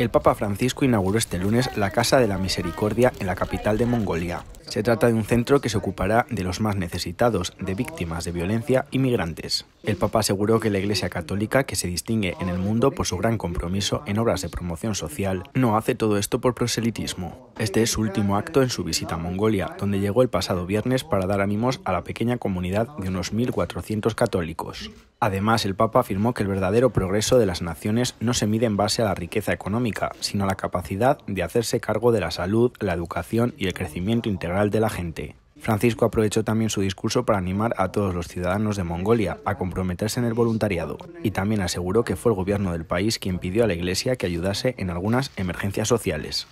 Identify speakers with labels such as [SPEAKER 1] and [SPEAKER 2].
[SPEAKER 1] El Papa Francisco inauguró este lunes la Casa de la Misericordia en la capital de Mongolia. Se trata de un centro que se ocupará de los más necesitados, de víctimas de violencia y migrantes. El Papa aseguró que la Iglesia Católica, que se distingue en el mundo por su gran compromiso en obras de promoción social, no hace todo esto por proselitismo. Este es su último acto en su visita a Mongolia, donde llegó el pasado viernes para dar ánimos a la pequeña comunidad de unos 1.400 católicos. Además, el Papa afirmó que el verdadero progreso de las naciones no se mide en base a la riqueza económica, sino a la capacidad de hacerse cargo de la salud, la educación y el crecimiento integral de la gente. Francisco aprovechó también su discurso para animar a todos los ciudadanos de Mongolia a comprometerse en el voluntariado y también aseguró que fue el gobierno del país quien pidió a la Iglesia que ayudase en algunas emergencias sociales.